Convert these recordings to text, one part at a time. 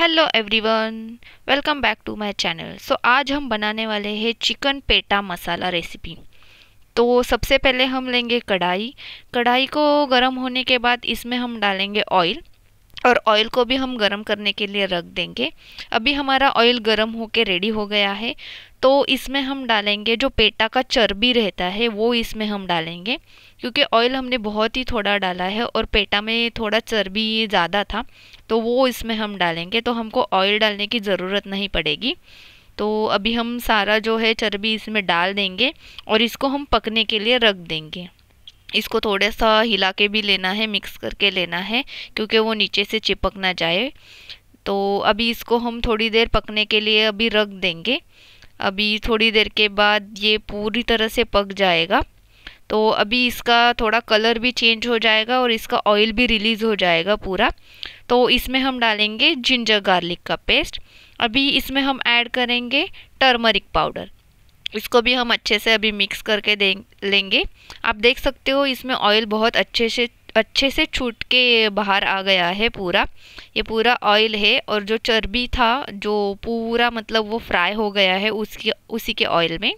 hello everyone welcome back to my channel so आज हम बनाने वाले हैं चिकन पेटा मसाला रेसिपी तो सबसे पहले हम लेंगे कढ़ाई कढ़ाई को गर्म होने के बाद इसमें हम डालेंगे ऑयल और ऑयल को भी हम गरम करने के लिए रख देंगे अभी हमारा ऑयल गरम होके रेडी हो गया है तो इसमें हम डालेंगे जो पेटा का चर्बी रहता है वो इसमें हम डालेंगे क्योंकि ऑयल हमने बहुत ही थोड़ा डाला है और पेटा में थोड़ा चर्बी ज़्यादा था तो वो इसमें हम डालेंगे तो हमको ऑयल डालने की ज़रूरत नहीं पड़ेगी तो अभी हम सारा जो है चर्बी इसमें डाल देंगे और इसको हम पकने के लिए रख देंगे इसको थोड़ा सा हिला के भी लेना है मिक्स करके लेना है क्योंकि वो नीचे से चिपक ना जाए तो अभी इसको हम थोड़ी देर पकने के लिए अभी रख देंगे अभी थोड़ी देर के बाद ये पूरी तरह से पक जाएगा तो अभी इसका थोड़ा कलर भी चेंज हो जाएगा और इसका ऑयल भी रिलीज़ हो जाएगा पूरा तो इसमें हम डालेंगे जिंजर गार्लिक का पेस्ट अभी इसमें हम ऐड करेंगे टर्मरिक पाउडर इसको भी हम अच्छे से अभी मिक्स करके दे लेंगे आप देख सकते हो इसमें ऑयल बहुत अच्छे से अच्छे से छूट के बाहर आ गया है पूरा ये पूरा ऑयल है और जो चर्बी था जो पूरा मतलब वो फ्राई हो गया है उसकी उसी के ऑयल में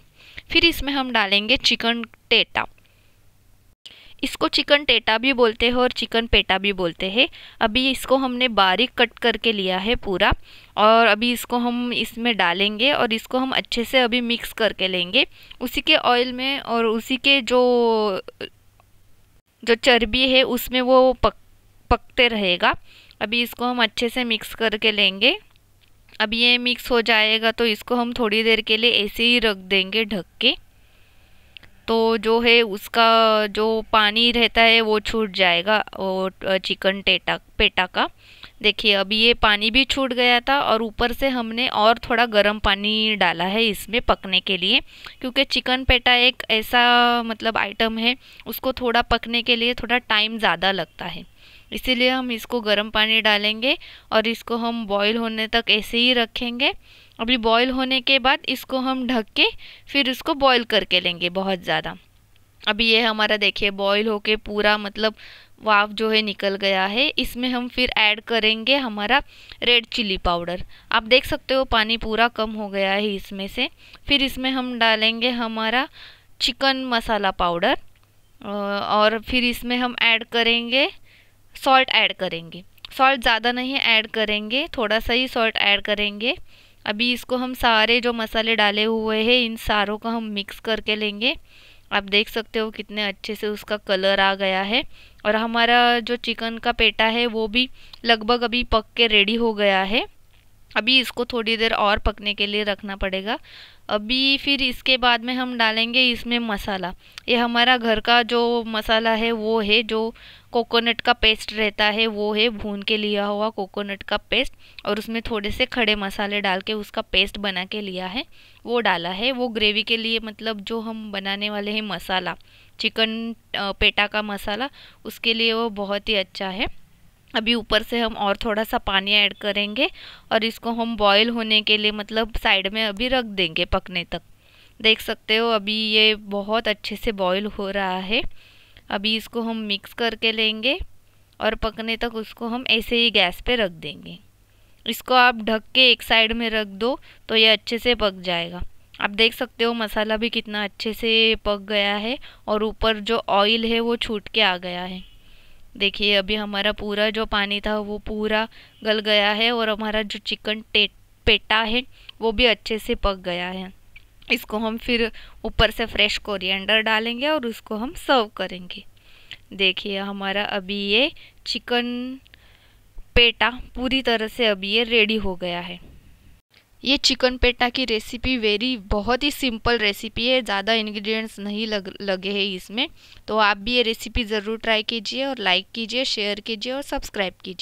फिर इसमें हम डालेंगे चिकन टेटा इसको चिकन टेटा भी बोलते हैं और चिकन पेटा भी बोलते हैं अभी इसको हमने बारीक कट करके लिया है पूरा और अभी इसको हम इसमें डालेंगे और इसको हम अच्छे से अभी मिक्स करके लेंगे उसी के ऑयल में और उसी के जो जो चर्बी है उसमें वो पक पकते रहेगा अभी इसको हम अच्छे से मिक्स करके लेंगे अब ये मिक्स हो जाएगा तो इसको हम थोड़ी देर के लिए ऐसे ही रख देंगे ढक के तो जो है उसका जो पानी रहता है वो छूट जाएगा वो चिकन टेटा पेटा का देखिए अभी ये पानी भी छूट गया था और ऊपर से हमने और थोड़ा गर्म पानी डाला है इसमें पकने के लिए क्योंकि चिकन पेटा एक ऐसा मतलब आइटम है उसको थोड़ा पकने के लिए थोड़ा टाइम ज़्यादा लगता है इसीलिए हम इसको गर्म पानी डालेंगे और इसको हम बॉईल होने तक ऐसे ही रखेंगे अभी बॉईल होने के बाद इसको हम ढक के फिर इसको बॉईल करके लेंगे बहुत ज़्यादा अभी ये हमारा देखिए बॉईल होके पूरा मतलब वाफ जो है निकल गया है इसमें हम फिर ऐड करेंगे हमारा रेड चिल्ली पाउडर आप देख सकते हो पानी पूरा कम हो गया है इसमें से फिर इसमें हम डालेंगे हमारा चिकन मसाला पाउडर और फिर इसमें हम ऐड करेंगे सॉल्ट ऐड करेंगे सॉल्ट ज़्यादा नहीं ऐड करेंगे थोड़ा सा ही सॉल्ट ऐड करेंगे अभी इसको हम सारे जो मसाले डाले हुए हैं इन सारों का हम मिक्स करके लेंगे आप देख सकते हो कितने अच्छे से उसका कलर आ गया है और हमारा जो चिकन का पेटा है वो भी लगभग अभी पक के रेडी हो गया है अभी इसको थोड़ी देर और पकने के लिए रखना पड़ेगा अभी फिर इसके बाद में हम डालेंगे इसमें मसाला ये हमारा घर का जो मसाला है वो है जो कोकोनट का पेस्ट रहता है वो है भून के लिया हुआ कोकोनट का पेस्ट और उसमें थोड़े से खड़े मसाले डाल के उसका पेस्ट बना के लिया है वो डाला है वो ग्रेवी के लिए मतलब जो हम बनाने वाले हैं मसाला चिकन पेटा का मसाला उसके लिए वो बहुत ही अच्छा है अभी ऊपर से हम और थोड़ा सा पानी ऐड करेंगे और इसको हम बॉयल होने के लिए मतलब साइड में अभी रख देंगे पकने तक देख सकते हो अभी ये बहुत अच्छे से बॉयल हो रहा है अभी इसको हम मिक्स करके लेंगे और पकने तक उसको हम ऐसे ही गैस पे रख देंगे इसको आप ढक के एक साइड में रख दो तो ये अच्छे से पक जाएगा आप देख सकते हो मसाला भी कितना अच्छे से पक गया है और ऊपर जो ऑयल है वो छूट के आ गया है देखिए अभी हमारा पूरा जो पानी था वो पूरा गल गया है और हमारा जो चिकन पेटा है वो भी अच्छे से पक गया है इसको हम फिर ऊपर से फ्रेश कोरिएंडर डालेंगे और उसको हम सर्व करेंगे देखिए हमारा अभी ये चिकन पेटा पूरी तरह से अभी ये रेडी हो गया है ये चिकन पेटा की रेसिपी वेरी बहुत ही सिंपल रेसिपी है ज़्यादा इंग्रेडिएंट्स नहीं लग लगे हैं इसमें तो आप भी ये रेसिपी ज़रूर ट्राई कीजिए और लाइक कीजिए शेयर कीजिए और सब्सक्राइब कीजिए